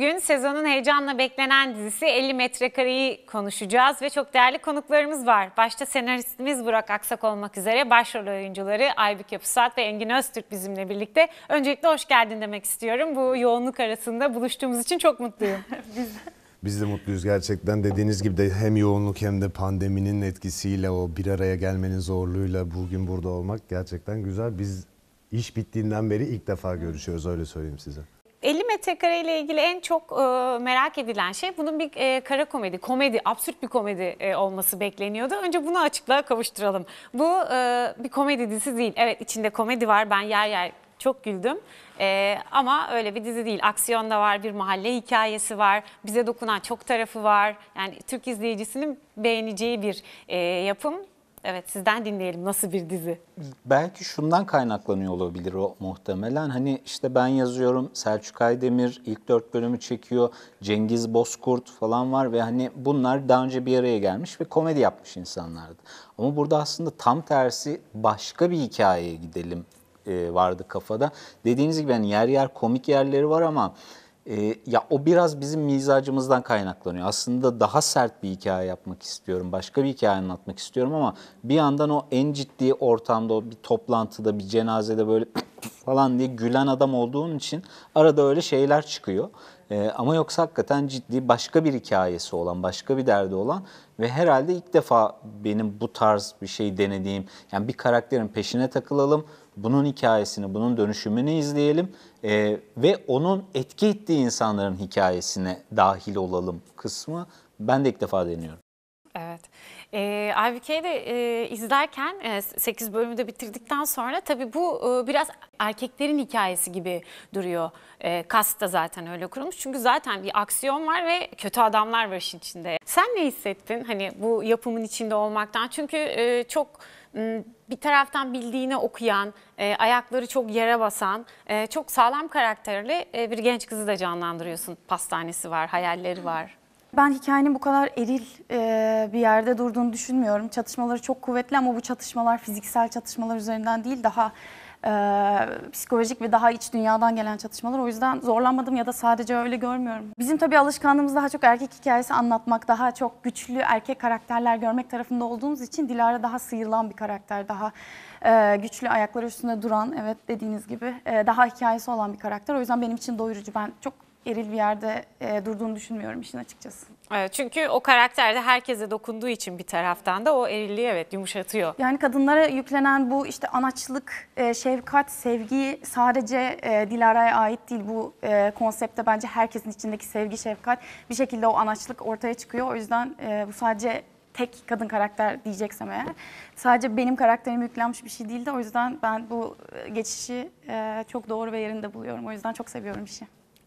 Bugün sezonun heyecanla beklenen dizisi 50 metrekareyi konuşacağız ve çok değerli konuklarımız var. Başta senaristimiz Burak Aksak olmak üzere başrol oyuncuları Aybük Yapısat ve Engin Öztürk bizimle birlikte. Öncelikle hoş geldin demek istiyorum. Bu yoğunluk arasında buluştuğumuz için çok mutluyum. Biz Biz de mutluyuz gerçekten. Dediğiniz gibi de hem yoğunluk hem de pandeminin etkisiyle o bir araya gelmenin zorluğuyla bugün burada olmak gerçekten güzel. Biz iş bittiğinden beri ilk defa görüşüyoruz öyle söyleyeyim size. 50 metrekare ile ilgili en çok e, merak edilen şey bunun bir e, kara komedi, komedi, absürt bir komedi e, olması bekleniyordu. Önce bunu açıklığa kavuşturalım. Bu e, bir komedi dizisi değil. Evet içinde komedi var. Ben yer yer çok güldüm. Ee, ama öyle bir dizi değil. Aksiyon da var, bir mahalle hikayesi var. Bize dokunan çok tarafı var. Yani Türk izleyicisinin beğeneceği bir e, yapım. Evet sizden dinleyelim nasıl bir dizi? Belki şundan kaynaklanıyor olabilir o muhtemelen. Hani işte ben yazıyorum Selçuk Aydemir ilk dört bölümü çekiyor. Cengiz Bozkurt falan var ve hani bunlar daha önce bir araya gelmiş ve komedi yapmış insanlardı. Ama burada aslında tam tersi başka bir hikayeye gidelim e, vardı kafada. Dediğiniz gibi yani yer yer komik yerleri var ama ee, ya o biraz bizim mizacımızdan kaynaklanıyor. Aslında daha sert bir hikaye yapmak istiyorum. Başka bir hikaye anlatmak istiyorum ama bir yandan o en ciddi ortamda, o bir toplantıda, bir cenazede böyle falan diye gülen adam olduğun için arada öyle şeyler çıkıyor. Ee, ama yoksa hakikaten ciddi başka bir hikayesi olan, başka bir derdi olan ve herhalde ilk defa benim bu tarz bir şey denediğim, yani bir karakterin peşine takılalım, bunun hikayesini, bunun dönüşümünü izleyelim e, ve onun etki ettiği insanların hikayesine dahil olalım kısmı ben de ilk defa deniyorum. Evet. E, IBK'yi de e, izlerken e, 8 bölümü de bitirdikten sonra tabii bu e, biraz erkeklerin hikayesi gibi duruyor. E, Kast da zaten öyle kurulmuş. Çünkü zaten bir aksiyon var ve kötü adamlar var işin içinde. Sen ne hissettin hani bu yapımın içinde olmaktan? Çünkü e, çok bir taraftan bildiğini okuyan, e, ayakları çok yere basan, e, çok sağlam karakterli e, bir genç kızı da canlandırıyorsun. Pastanesi var, hayalleri var. Ben hikayenin bu kadar eril bir yerde durduğunu düşünmüyorum. Çatışmaları çok kuvvetli ama bu çatışmalar fiziksel çatışmalar üzerinden değil daha e, psikolojik ve daha iç dünyadan gelen çatışmalar. O yüzden zorlanmadım ya da sadece öyle görmüyorum. Bizim tabii alışkanlığımız daha çok erkek hikayesi anlatmak, daha çok güçlü erkek karakterler görmek tarafında olduğumuz için Dilara daha sıyrılan bir karakter, daha e, güçlü ayakları üstünde duran, evet dediğiniz gibi e, daha hikayesi olan bir karakter. O yüzden benim için doyurucu. Ben çok eril bir yerde e, durduğunu düşünmüyorum işin açıkçası. Evet, çünkü o karakterde herkese dokunduğu için bir taraftan da o erilliği evet yumuşatıyor. Yani kadınlara yüklenen bu işte anaçlık, e, şefkat, sevgi sadece e, Dilara'ya ait değil. Bu e, konsepte bence herkesin içindeki sevgi, şefkat bir şekilde o anaçlık ortaya çıkıyor. O yüzden e, bu sadece tek kadın karakter diyeceksem eğer sadece benim karakterime yüklenmiş bir şey değildi. O yüzden ben bu e, geçişi e, çok doğru ve yerinde buluyorum. O yüzden çok seviyorum işi.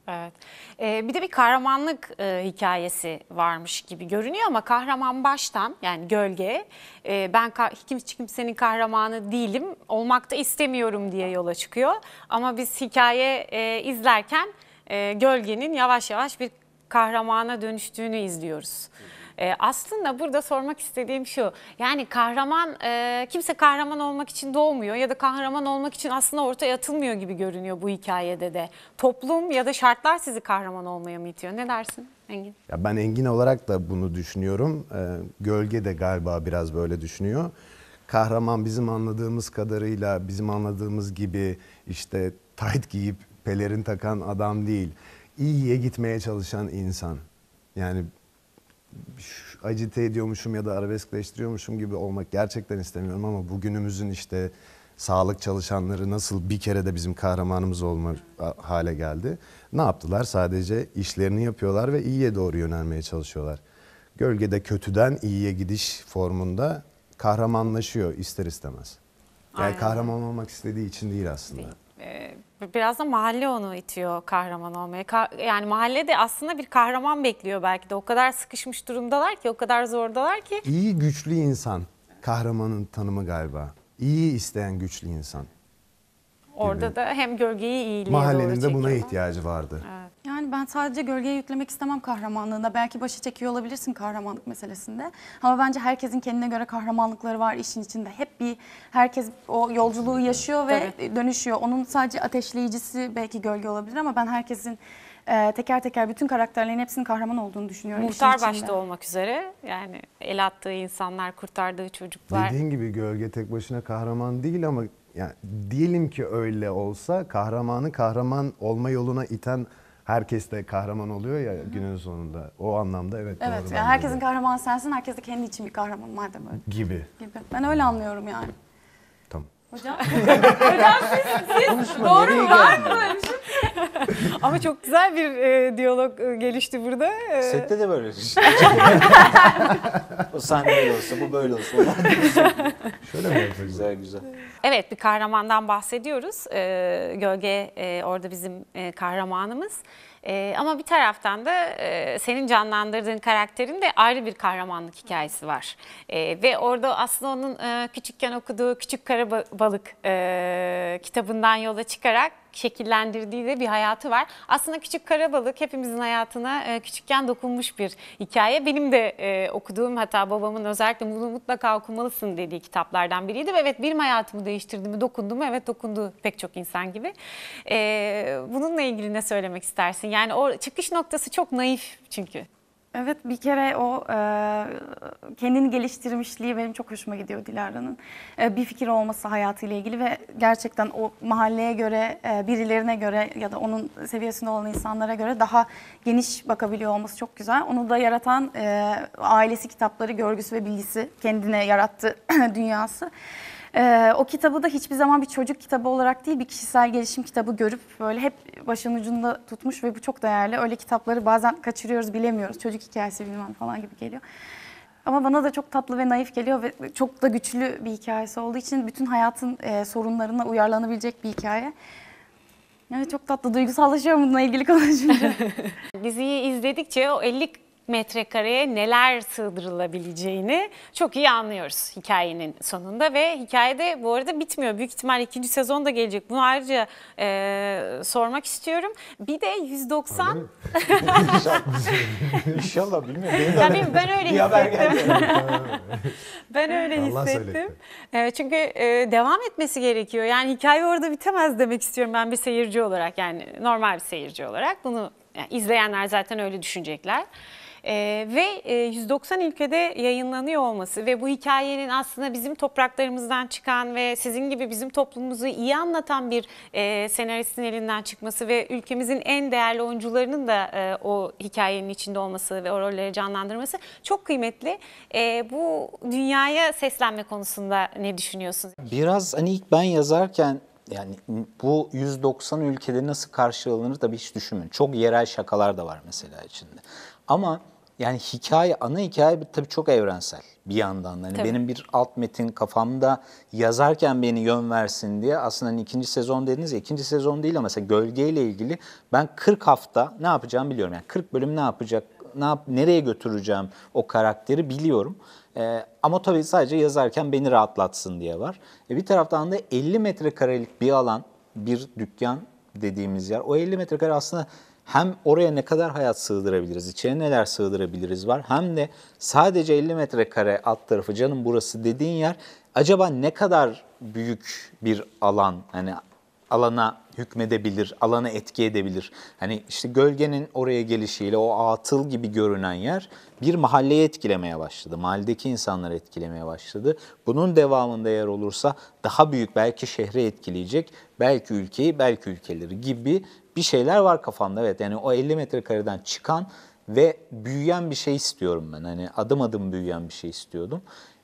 Evet. Ee, bir de bir kahramanlık e, hikayesi varmış gibi görünüyor ama kahraman baştan yani gölge e, ben kimse kimsenin kahramanı değilim olmak da istemiyorum diye yola çıkıyor. Ama biz hikaye e, izlerken e, gölgenin yavaş yavaş bir kahramana dönüştüğünü izliyoruz. Hı. E, aslında burada sormak istediğim şu. Yani kahraman e, kimse kahraman olmak için doğmuyor ya da kahraman olmak için aslında ortaya atılmıyor gibi görünüyor bu hikayede de. Toplum ya da şartlar sizi kahraman olmaya mı itiyor? Ne dersin Engin? Ya ben Engin olarak da bunu düşünüyorum. E, gölge de galiba biraz böyle düşünüyor. Kahraman bizim anladığımız kadarıyla, bizim anladığımız gibi işte tayt giyip pelerin takan adam değil. İyiye gitmeye çalışan insan. Yani acite ediyormuşum ya da arabeskleştiriyormuşum gibi olmak gerçekten istemiyorum ama bugünümüzün işte sağlık çalışanları nasıl bir kere de bizim kahramanımız olma hale geldi. Ne yaptılar? Sadece işlerini yapıyorlar ve iyiye doğru yönelmeye çalışıyorlar. Gölgede kötüden iyiye gidiş formunda kahramanlaşıyor ister istemez. Yani Aynen. kahraman olmak istediği için değil aslında. Değil. Ee, Biraz da mahalle onu itiyor kahraman olmaya. Ka yani mahalle de aslında bir kahraman bekliyor belki de. O kadar sıkışmış durumdalar ki, o kadar zordalar ki. İyi güçlü insan kahramanın tanımı galiba. İyi isteyen güçlü insan. Orada gibi. da hem gölgeyi iyiliğe Mahallenin doğru Mahallenin de buna ihtiyacı vardı. Evet yani ben sadece gölgeye yüklemek istemem kahramanlığında. Belki başı çekiyor olabilirsin kahramanlık meselesinde. Ama bence herkesin kendine göre kahramanlıkları var işin içinde. Hep bir herkes o yolculuğu yaşıyor ve Tabii. E, dönüşüyor. Onun sadece ateşleyicisi belki gölge olabilir ama ben herkesin e, teker teker bütün karakterlerin hepsinin kahraman olduğunu düşünüyorum. Muhtar başta olmak üzere yani el attığı insanlar, kurtardığı çocuklar. Dediğin gibi gölge tek başına kahraman değil ama yani diyelim ki öyle olsa kahramanı kahraman olma yoluna iten herkes de kahraman oluyor ya Hı-hı. günün sonunda. O anlamda evet. Evet yani herkesin kahramanı sensin. Herkes de kendi için bir kahraman madem öyle. Gibi. Gibi. Ben öyle anlıyorum yani. Tamam. Hocam, hocam siz, siz doğru mu? Var mı böyle bir şey? Ama çok güzel bir e, diyalog e, gelişti burada. E, Sette de böyle. o sahne böyle olsa, bu böyle olsa. Şöyle mi yapacak? Güzel güzel. Evet bir kahramandan bahsediyoruz. E, gölge e, orada bizim e, kahramanımız. E, ama bir taraftan da e, senin canlandırdığın karakterin de ayrı bir kahramanlık hikayesi var. E, ve orada aslında onun e, küçükken okuduğu Küçük Karabalık e, kitabından yola çıkarak şekillendirdiği de bir hayatı var. Aslında Küçük Karabalık hepimizin hayatına e, küçükken dokunmuş bir hikaye. Benim de e, okuduğum hatta babamın özellikle bunu mutlaka okumalısın dediği kitaplardan biriydi. evet benim hayatımı değiştirdi mi, dokundu mu? Evet dokundu pek çok insan gibi. E, bununla ilgili ne söylemek istersin? Yani o çıkış noktası çok naif çünkü. Evet bir kere o e, kendini geliştirmişliği benim çok hoşuma gidiyor Dilara'nın. E, bir fikir olması hayatıyla ilgili ve gerçekten o mahalleye göre, e, birilerine göre ya da onun seviyesinde olan insanlara göre daha geniş bakabiliyor olması çok güzel. Onu da yaratan e, ailesi kitapları, görgüsü ve bilgisi kendine yarattı dünyası. Ee, o kitabı da hiçbir zaman bir çocuk kitabı olarak değil bir kişisel gelişim kitabı görüp böyle hep başın ucunda tutmuş ve bu çok değerli. Öyle kitapları bazen kaçırıyoruz bilemiyoruz. Çocuk hikayesi bilmem falan gibi geliyor. Ama bana da çok tatlı ve naif geliyor ve çok da güçlü bir hikayesi olduğu için bütün hayatın e, sorunlarına uyarlanabilecek bir hikaye. Evet çok tatlı duygusallaşıyorum bununla ilgili konuşunca. Diziyi izledikçe o 50 metrekareye neler sığdırılabileceğini çok iyi anlıyoruz hikayenin sonunda ve hikayede bu arada bitmiyor. Büyük ihtimal ikinci sezon da gelecek. Bunu ayrıca e, sormak istiyorum. Bir de 190... İnşallah bilmiyorum. yani ben öyle hissettim. ben öyle hissettim. E, çünkü e, devam etmesi gerekiyor. Yani hikaye orada bitemez demek istiyorum ben bir seyirci olarak. Yani normal bir seyirci olarak bunu yani izleyenler zaten öyle düşünecekler e, ve e, 190 ülkede yayınlanıyor olması ve bu hikayenin aslında bizim topraklarımızdan çıkan ve sizin gibi bizim toplumumuzu iyi anlatan bir e, senaristin elinden çıkması ve ülkemizin en değerli oyuncularının da e, o hikayenin içinde olması ve o rolleri canlandırması çok kıymetli. E, bu dünyaya seslenme konusunda ne düşünüyorsunuz? Biraz hani ilk ben yazarken yani bu 190 ülkede nasıl karşılanır tabii hiç düşünmüyorum. Çok yerel şakalar da var mesela içinde. Ama yani hikaye, ana hikaye tabii çok evrensel bir yandan. Hani benim bir alt metin kafamda yazarken beni yön versin diye aslında hani ikinci sezon dediniz ya, ikinci sezon değil ama mesela gölgeyle ilgili ben 40 hafta ne yapacağımı biliyorum. Yani 40 bölüm ne yapacak, ne yap, nereye götüreceğim o karakteri biliyorum. Ee, ama tabii sadece yazarken beni rahatlatsın diye var. E bir taraftan da 50 metrekarelik bir alan, bir dükkan dediğimiz yer. O 50 metrekare aslında hem oraya ne kadar hayat sığdırabiliriz, içine neler sığdırabiliriz var hem de sadece 50 metrekare alt tarafı canım burası dediğin yer acaba ne kadar büyük bir alan hani alana hükmedebilir, alana etki edebilir. Hani işte gölgenin oraya gelişiyle o atıl gibi görünen yer bir mahalleyi etkilemeye başladı. Mahalledeki insanları etkilemeye başladı. Bunun devamında yer olursa daha büyük belki şehri etkileyecek, belki ülkeyi, belki ülkeleri gibi bir şeyler var kafamda evet. Yani o 50 metrekareden çıkan ve büyüyen bir şey istiyorum ben. Hani adım adım büyüyen bir şey istiyordum.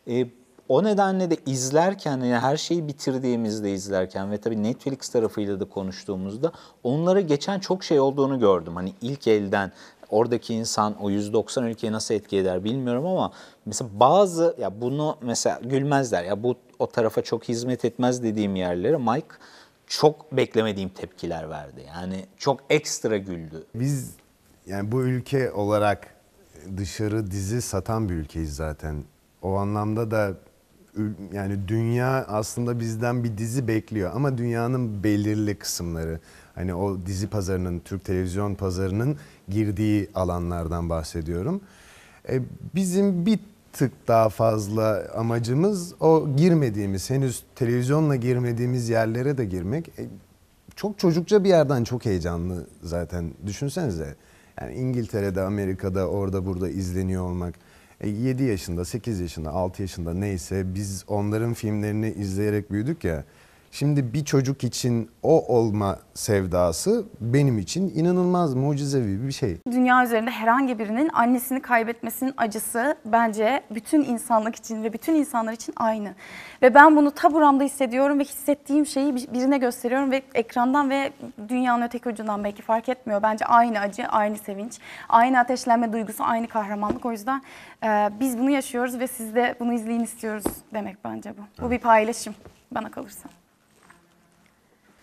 E, o nedenle de izlerken yani her şeyi bitirdiğimizde izlerken ve tabii Netflix tarafıyla da konuştuğumuzda onlara geçen çok şey olduğunu gördüm. Hani ilk elden oradaki insan o 190 ülkeye nasıl etki eder bilmiyorum ama mesela bazı ya bunu mesela gülmezler ya bu o tarafa çok hizmet etmez dediğim yerlere Mike çok beklemediğim tepkiler verdi. Yani çok ekstra güldü. Biz yani bu ülke olarak dışarı dizi satan bir ülkeyiz zaten. O anlamda da yani dünya aslında bizden bir dizi bekliyor ama dünyanın belirli kısımları hani o dizi pazarının Türk televizyon pazarının girdiği alanlardan bahsediyorum. E, bizim bir tık daha fazla amacımız o girmediğimiz, henüz televizyonla girmediğimiz yerlere de girmek. E, çok çocukça bir yerden çok heyecanlı zaten. Düşünsenize. Yani İngiltere'de, Amerika'da, orada burada izleniyor olmak. E, 7 yaşında, 8 yaşında, 6 yaşında neyse biz onların filmlerini izleyerek büyüdük ya. Şimdi bir çocuk için o olma sevdası benim için inanılmaz mucizevi bir şey. Dünya üzerinde herhangi birinin annesini kaybetmesinin acısı bence bütün insanlık için ve bütün insanlar için aynı. Ve ben bunu taburamda hissediyorum ve hissettiğim şeyi birine gösteriyorum ve ekrandan ve dünyanın öteki ucundan belki fark etmiyor. Bence aynı acı, aynı sevinç, aynı ateşlenme duygusu, aynı kahramanlık. O yüzden e, biz bunu yaşıyoruz ve siz de bunu izleyin istiyoruz demek bence bu. Bu bir paylaşım bana kalırsa.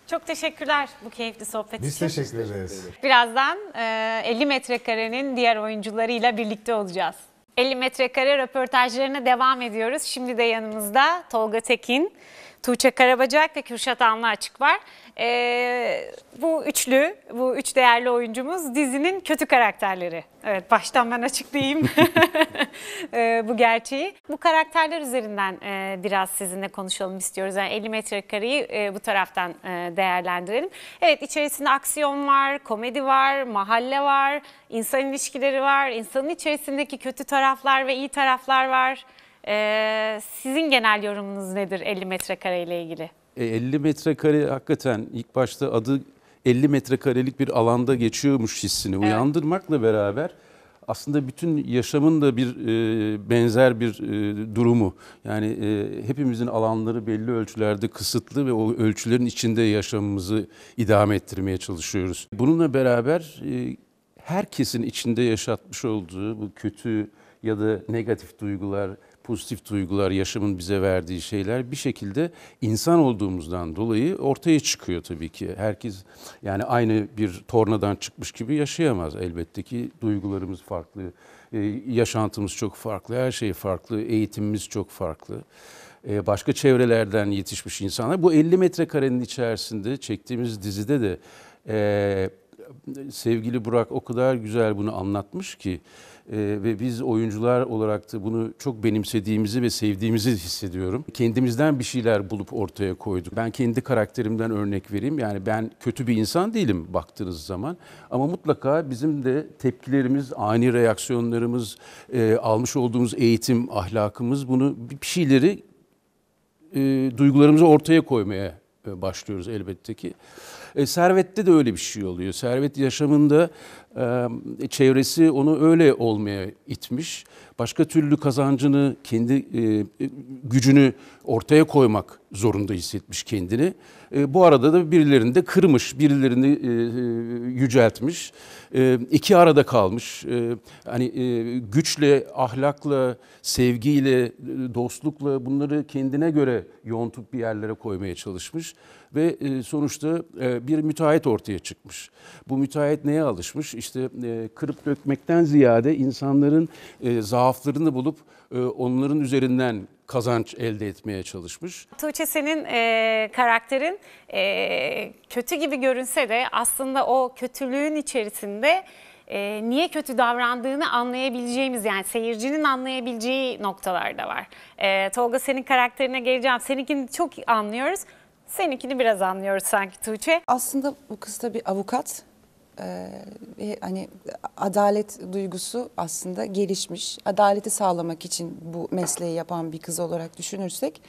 Çok teşekkürler bu keyifli sohbet için. Biz teşekkür ederiz. Birazdan 50 e, metrekarenin diğer oyuncularıyla birlikte olacağız. 50 metrekare röportajlarına devam ediyoruz. Şimdi de yanımızda Tolga Tekin. Tuğçe Karabacak ve Kürşat Anlı Açık var. Ee, bu üçlü, bu üç değerli oyuncumuz dizinin kötü karakterleri. Evet, baştan ben açıklayayım ee, bu gerçeği. Bu karakterler üzerinden e, biraz sizinle konuşalım istiyoruz. Yani 50 metrekareyi e, bu taraftan e, değerlendirelim. Evet, içerisinde aksiyon var, komedi var, mahalle var, insan ilişkileri var, insanın içerisindeki kötü taraflar ve iyi taraflar var. Ee, sizin genel yorumunuz nedir 50 metrekare ile ilgili? E, 50 metrekare hakikaten ilk başta adı 50 metrekarelik bir alanda geçiyormuş hissini evet. uyandırmakla beraber aslında bütün yaşamın da bir e, benzer bir e, durumu. Yani e, hepimizin alanları belli ölçülerde kısıtlı ve o ölçülerin içinde yaşamımızı idame ettirmeye çalışıyoruz. Bununla beraber e, herkesin içinde yaşatmış olduğu bu kötü ya da negatif duygular, pozitif duygular, yaşamın bize verdiği şeyler bir şekilde insan olduğumuzdan dolayı ortaya çıkıyor tabii ki. Herkes yani aynı bir tornadan çıkmış gibi yaşayamaz elbette ki. Duygularımız farklı, e, yaşantımız çok farklı, her şey farklı, eğitimimiz çok farklı e, başka çevrelerden yetişmiş insanlar. Bu 50 metrekarenin içerisinde çektiğimiz dizide de e, sevgili Burak o kadar güzel bunu anlatmış ki e, ve biz oyuncular olarak da bunu çok benimsediğimizi ve sevdiğimizi hissediyorum. Kendimizden bir şeyler bulup ortaya koyduk. Ben kendi karakterimden örnek vereyim. Yani ben kötü bir insan değilim baktığınız zaman ama mutlaka bizim de tepkilerimiz, ani reaksiyonlarımız, e, almış olduğumuz eğitim, ahlakımız bunu bir şeyleri e, duygularımızı ortaya koymaya e, başlıyoruz elbette ki. E, servette de öyle bir şey oluyor. Servet yaşamında çevresi onu öyle olmaya itmiş. Başka türlü kazancını, kendi gücünü ortaya koymak zorunda hissetmiş kendini. Bu arada da birilerini de kırmış, birilerini yüceltmiş. iki arada kalmış. Hani güçle, ahlakla, sevgiyle, dostlukla bunları kendine göre yontup bir yerlere koymaya çalışmış ve sonuçta bir müteahhit ortaya çıkmış. Bu müteahhit neye alışmış? İşte işte e, kırıp dökmekten ziyade insanların e, zaaflarını bulup e, onların üzerinden kazanç elde etmeye çalışmış. Tuğçe senin e, karakterin e, kötü gibi görünse de aslında o kötülüğün içerisinde e, niye kötü davrandığını anlayabileceğimiz yani seyircinin anlayabileceği noktalar da var. E, Tolga senin karakterine geleceğim. Seninkini çok anlıyoruz. Seninkini biraz anlıyoruz sanki Tuğçe. Aslında bu kız da bir avukat e, hani adalet duygusu aslında gelişmiş. Adaleti sağlamak için bu mesleği yapan bir kız olarak düşünürsek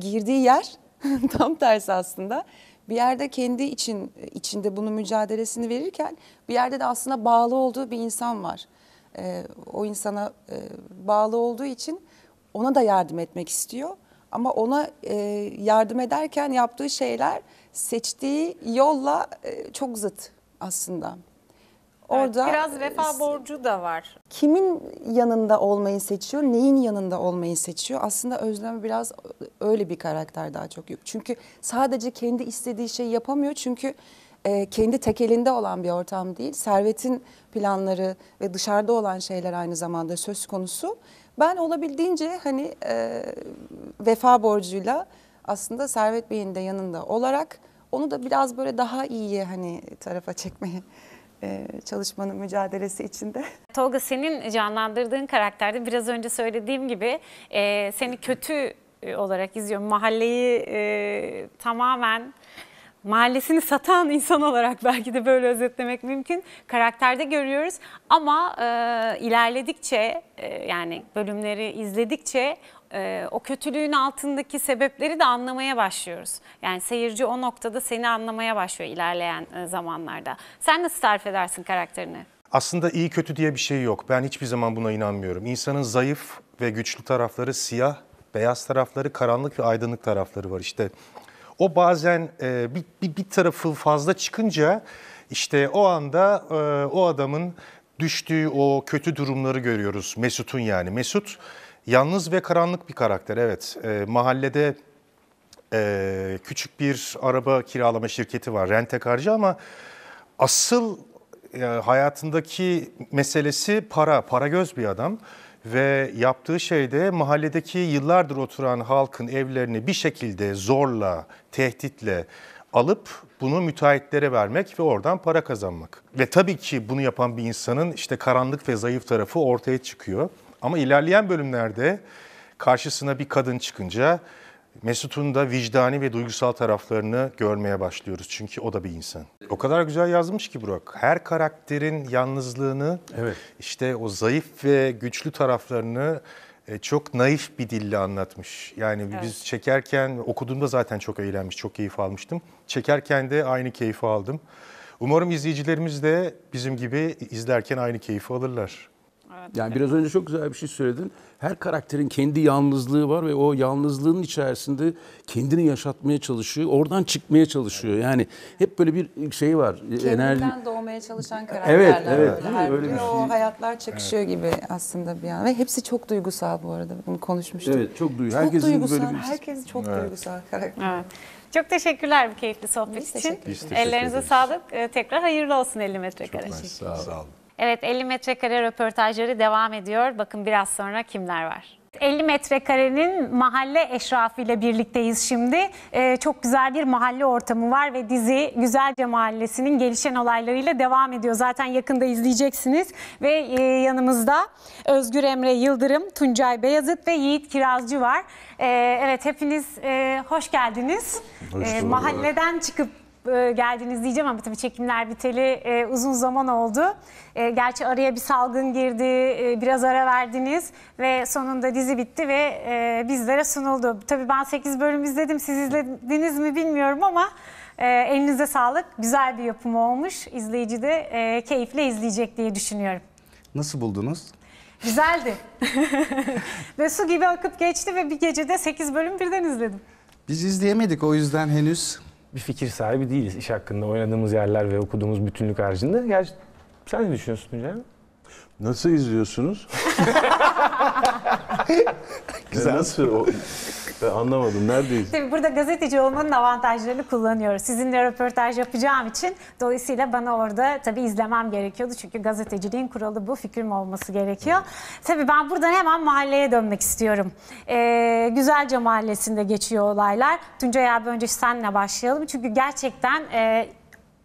girdiği yer tam tersi aslında. Bir yerde kendi için içinde bunun mücadelesini verirken bir yerde de aslında bağlı olduğu bir insan var. E, o insana e, bağlı olduğu için ona da yardım etmek istiyor. Ama ona e, yardım ederken yaptığı şeyler seçtiği yolla e, çok zıt aslında. Orada evet, biraz vefa borcu da var. Kimin yanında olmayı seçiyor, neyin yanında olmayı seçiyor? Aslında Özlem biraz öyle bir karakter daha çok yok. Çünkü sadece kendi istediği şeyi yapamıyor. Çünkü e, kendi tekelinde olan bir ortam değil. Servetin planları ve dışarıda olan şeyler aynı zamanda söz konusu. Ben olabildiğince hani e, vefa borcuyla aslında Servet Bey'in de yanında olarak onu da biraz böyle daha iyi hani tarafa çekmeye e, çalışmanın mücadelesi içinde. Tolga senin canlandırdığın karakterde biraz önce söylediğim gibi e, seni kötü olarak izliyorum. Mahalleyi e, tamamen mahallesini satan insan olarak belki de böyle özetlemek mümkün. Karakterde görüyoruz ama e, ilerledikçe e, yani bölümleri izledikçe e, o kötülüğün altındaki sebepleri de anlamaya başlıyoruz. Yani seyirci o noktada seni anlamaya başlıyor ilerleyen e, zamanlarda. Sen nasıl tarif edersin karakterini? Aslında iyi kötü diye bir şey yok. Ben hiçbir zaman buna inanmıyorum. İnsanın zayıf ve güçlü tarafları siyah, beyaz tarafları karanlık ve aydınlık tarafları var. İşte o bazen e, bir, bir, bir tarafı fazla çıkınca işte o anda e, o adamın düştüğü o kötü durumları görüyoruz. Mesut'un yani. Mesut yalnız ve karanlık bir karakter evet. E, mahallede e, küçük bir araba kiralama şirketi var. Rentekarcı ama asıl e, hayatındaki meselesi para. Para göz bir adam ve yaptığı şey de mahalledeki yıllardır oturan halkın evlerini bir şekilde zorla, tehditle alıp bunu müteahhitlere vermek ve oradan para kazanmak. Ve tabii ki bunu yapan bir insanın işte karanlık ve zayıf tarafı ortaya çıkıyor. Ama ilerleyen bölümlerde karşısına bir kadın çıkınca Mesut'un da vicdani ve duygusal taraflarını görmeye başlıyoruz. Çünkü o da bir insan. O kadar güzel yazmış ki Burak. Her karakterin yalnızlığını, evet. işte o zayıf ve güçlü taraflarını e, çok naif bir dille anlatmış. Yani evet. biz çekerken, okuduğumda zaten çok eğlenmiş, çok keyif almıştım. Çekerken de aynı keyfi aldım. Umarım izleyicilerimiz de bizim gibi izlerken aynı keyfi alırlar. Evet, yani biraz önce çok güzel bir şey söyledin. Her karakterin kendi yalnızlığı var ve o yalnızlığın içerisinde kendini yaşatmaya çalışıyor. Oradan çıkmaya çalışıyor. Yani hep böyle bir şey var. E, Kendinden enerji... doğmaya çalışan karakterler. Evet, evet. Böyle. Her öyle bir şey. o hayatlar çakışıyor evet. gibi aslında bir an. Ve hepsi çok duygusal bu arada. Bunu konuşmuştuk. Evet, çok, duy çok duygusal. Böyle bir... Herkes çok evet. duygusal karakter. Evet. Çok teşekkürler bu keyifli sohbet Biz için. Ellerinize sağlık. Ee, tekrar hayırlı olsun 50 metrekare. Çok nice. Sağ olun. Sağ olun. Evet 50 metrekare röportajları devam ediyor. Bakın biraz sonra kimler var. 50 metrekarenin mahalle eşrafıyla birlikteyiz şimdi. Ee, çok güzel bir mahalle ortamı var ve dizi Güzelce Mahallesi'nin gelişen olaylarıyla devam ediyor. Zaten yakında izleyeceksiniz ve e, yanımızda Özgür Emre Yıldırım, Tuncay Beyazıt ve Yiğit Kirazcı var. Ee, evet hepiniz e, hoş geldiniz. Hoş ee, mahalleden çıkıp e, geldiniz diyeceğim ama tabii çekimler biteli e, uzun zaman oldu. E, gerçi araya bir salgın girdi, e, biraz ara verdiniz ve sonunda dizi bitti ve e, bizlere sunuldu. Tabii ben 8 bölüm izledim, siz izlediniz mi bilmiyorum ama e, elinize sağlık. Güzel bir yapım olmuş. izleyici de e, keyifle izleyecek diye düşünüyorum. Nasıl buldunuz? Güzeldi. ve su gibi akıp geçti ve bir gecede 8 bölüm birden izledim. Biz izleyemedik o yüzden henüz bir fikir sahibi değiliz iş hakkında. Oynadığımız yerler ve okuduğumuz bütünlük haricinde. Gerçi sen ne düşünüyorsun Tuncay? Nasıl izliyorsunuz? Güzel. Nasıl? E, o, ben anlamadım. Neredeyiz? Tabii burada gazeteci olmanın avantajlarını kullanıyoruz. Sizinle röportaj yapacağım için. Dolayısıyla bana orada tabii izlemem gerekiyordu. Çünkü gazeteciliğin kuralı bu. Fikrim olması gerekiyor. Evet. Tabii ben buradan hemen mahalleye dönmek istiyorum. Ee, Güzelce Mahallesi'nde geçiyor olaylar. Tuncay abi önce senle başlayalım. Çünkü gerçekten... E,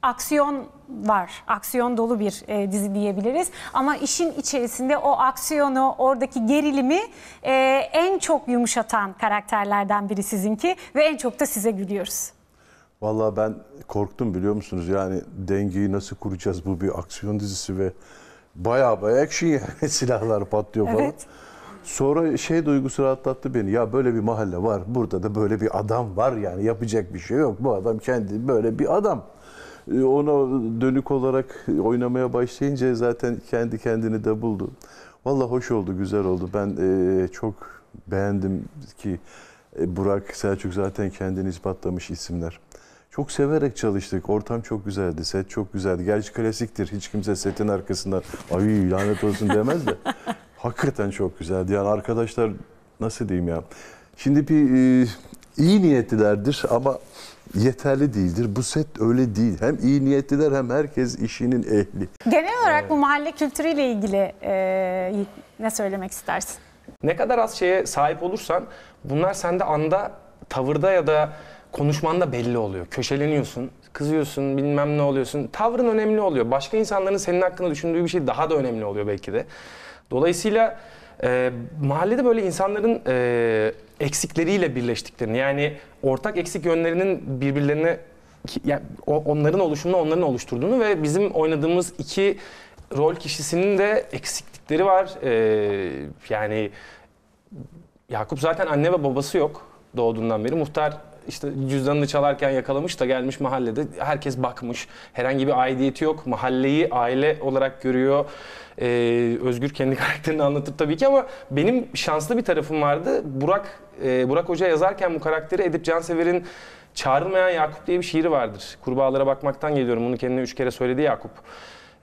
aksiyon var. Aksiyon dolu bir e, dizi diyebiliriz. Ama işin içerisinde o aksiyonu, oradaki gerilimi e, en çok yumuşatan karakterlerden biri sizinki ve en çok da size gülüyoruz. Vallahi ben korktum biliyor musunuz? Yani dengeyi nasıl kuracağız? Bu bir aksiyon dizisi ve baya baya action yani silahlar patlıyor falan. Evet. Sonra şey duygusu rahatlattı beni. Ya böyle bir mahalle var. Burada da böyle bir adam var yani yapacak bir şey yok. Bu adam kendi böyle bir adam. Ee, ona dönük olarak oynamaya başlayınca zaten kendi kendini de buldu. Valla hoş oldu, güzel oldu. Ben e, çok beğendim ki e, Burak, Selçuk zaten kendini ispatlamış isimler. Çok severek çalıştık. Ortam çok güzeldi. Set çok güzeldi. Gerçi klasiktir. Hiç kimse setin arkasından ay lanet olsun demez de. Hakikaten çok güzeldi. Yani arkadaşlar nasıl diyeyim ya. Şimdi bir e, iyi niyetlilerdir ama yeterli değildir. Bu set öyle değil. Hem iyi niyetliler hem herkes işinin ehli. Genel olarak evet. bu mahalle kültürüyle ilgili e, ne söylemek istersin? Ne kadar az şeye sahip olursan bunlar sende anda, tavırda ya da konuşmanda belli oluyor. Köşeleniyorsun, kızıyorsun, bilmem ne oluyorsun. Tavrın önemli oluyor. Başka insanların senin hakkında düşündüğü bir şey daha da önemli oluyor belki de. Dolayısıyla e, mahallede böyle insanların e, eksikleriyle birleştiklerini yani ortak eksik yönlerinin birbirlerine yani onların oluşumunu onların oluşturduğunu ve bizim oynadığımız iki rol kişisinin de eksiklikleri var. E, yani Yakup zaten anne ve babası yok doğduğundan beri. Muhtar işte cüzdanını çalarken yakalamış da gelmiş mahallede herkes bakmış. Herhangi bir aidiyeti yok. Mahalleyi aile olarak görüyor. Ee, Özgür kendi karakterini anlatır tabii ki ama benim şanslı bir tarafım vardı. Burak e, Burak Hoca yazarken bu karakteri Edip Cansever'in Çağrılmayan Yakup diye bir şiiri vardır. Kurbağalara bakmaktan geliyorum. Bunu kendine üç kere söyledi Yakup.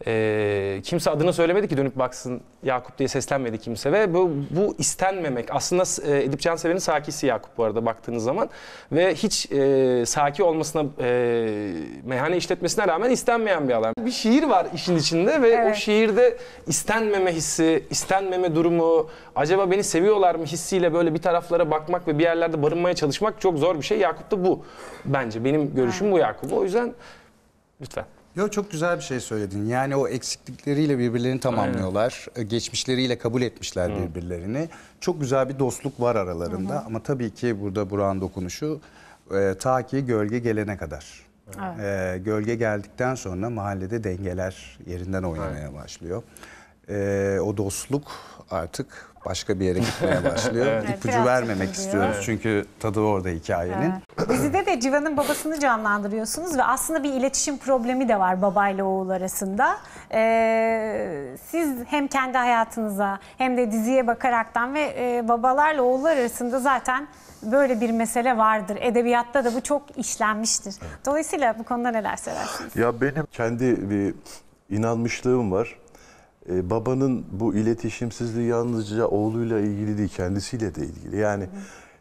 E, kimse adını söylemedi ki dönüp baksın Yakup diye seslenmedi kimse ve bu, bu istenmemek. Aslında e, Edip Cansever'in sakisi Yakup bu arada baktığınız zaman ve hiç e, saki olmasına e, meyhane işletmesine rağmen istenmeyen bir alan. Bir şiir var işin içinde ve evet. o şiirde istenmeme hissi, istenmeme durumu, acaba beni seviyorlar mı hissiyle böyle bir taraflara bakmak ve bir yerlerde barınmaya çalışmak çok zor bir şey. Yakup da bu bence. Benim görüşüm bu Yakup'u. O yüzden lütfen. Yo çok güzel bir şey söyledin. Yani o eksiklikleriyle birbirlerini tamamlıyorlar. Aynen. E, geçmişleriyle kabul etmişler Hı. birbirlerini. Çok güzel bir dostluk var aralarında Hı. ama tabii ki burada Burak'ın dokunuşu e, ta ki gölge gelene kadar. Evet. E, gölge geldikten sonra mahallede dengeler yerinden oynamaya evet. başlıyor e, o dostluk artık başka bir yere gitmeye başlıyor. evet. İpucu vermemek istiyoruz evet. çünkü tadı orada hikayenin. Evet. Dizide de Civan'ın babasını canlandırıyorsunuz ve aslında bir iletişim problemi de var babayla oğul arasında. Ee, siz hem kendi hayatınıza hem de diziye bakaraktan ve e, babalarla oğullar arasında zaten böyle bir mesele vardır. Edebiyatta da bu çok işlenmiştir. Evet. Dolayısıyla bu konuda neler söylersiniz? Ya benim kendi bir inanmışlığım var e, babanın bu iletişimsizliği yalnızca oğluyla ilgili değil, kendisiyle de ilgili. Yani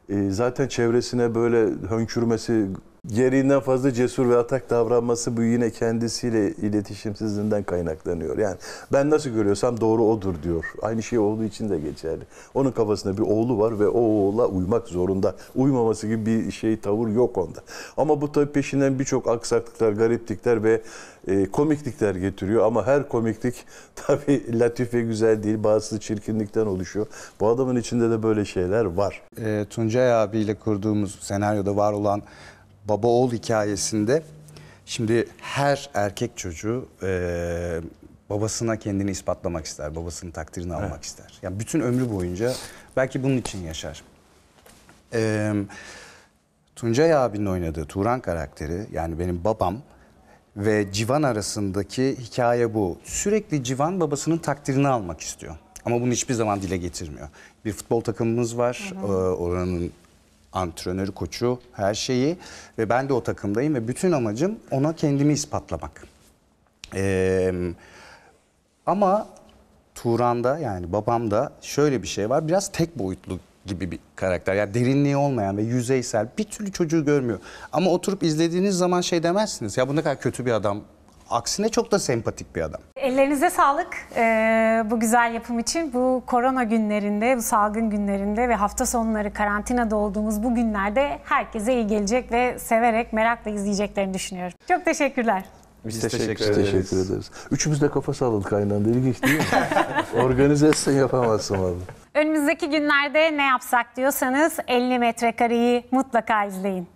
e, zaten çevresine böyle hönkürmesi, gereğinden fazla cesur ve atak davranması bu yine kendisiyle iletişimsizliğinden kaynaklanıyor. Yani ben nasıl görüyorsam doğru odur diyor. Aynı şey olduğu için de geçerli. Onun kafasında bir oğlu var ve o oğula uymak zorunda. Uymaması gibi bir şey tavır yok onda. Ama bu tabii peşinden birçok aksaklıklar, gariplikler ve e, komiklikler getiriyor ama her komiklik tabii latif ve güzel değil. Bazısı çirkinlikten oluşuyor. Bu adamın içinde de böyle şeyler var. E, Tuncay abiyle kurduğumuz senaryoda var olan baba oğul hikayesinde şimdi her erkek çocuğu e, babasına kendini ispatlamak ister, babasının takdirini almak ister. Yani bütün ömrü boyunca belki bunun için yaşar. E, Tuncay abinin oynadığı Turan karakteri yani benim babam ve Civan arasındaki hikaye bu. Sürekli Civan babasının takdirini almak istiyor. Ama bunu hiçbir zaman dile getirmiyor. Bir futbol takımımız var. Hı hı. E, oranın antrenörü, koçu, her şeyi ve ben de o takımdayım ve bütün amacım ona kendimi ispatlamak. Ee, ama Turan'da yani babamda şöyle bir şey var. Biraz tek boyutlu gibi bir karakter. Yani derinliği olmayan ve yüzeysel bir türlü çocuğu görmüyor. Ama oturup izlediğiniz zaman şey demezsiniz. Ya bu ne kadar kötü bir adam Aksine çok da sempatik bir adam. Ellerinize sağlık ee, bu güzel yapım için. Bu korona günlerinde, bu salgın günlerinde ve hafta sonları karantinada olduğumuz bu günlerde herkese iyi gelecek ve severek, merakla izleyeceklerini düşünüyorum. Çok teşekkürler. Biz, teşekkür, teşekkür, ederiz. teşekkür ederiz. Üçümüz de kafa salladık aynı anda. İlginç değil mi? Organize etsen yapamazsın abi. Önümüzdeki günlerde ne yapsak diyorsanız 50 metrekareyi mutlaka izleyin.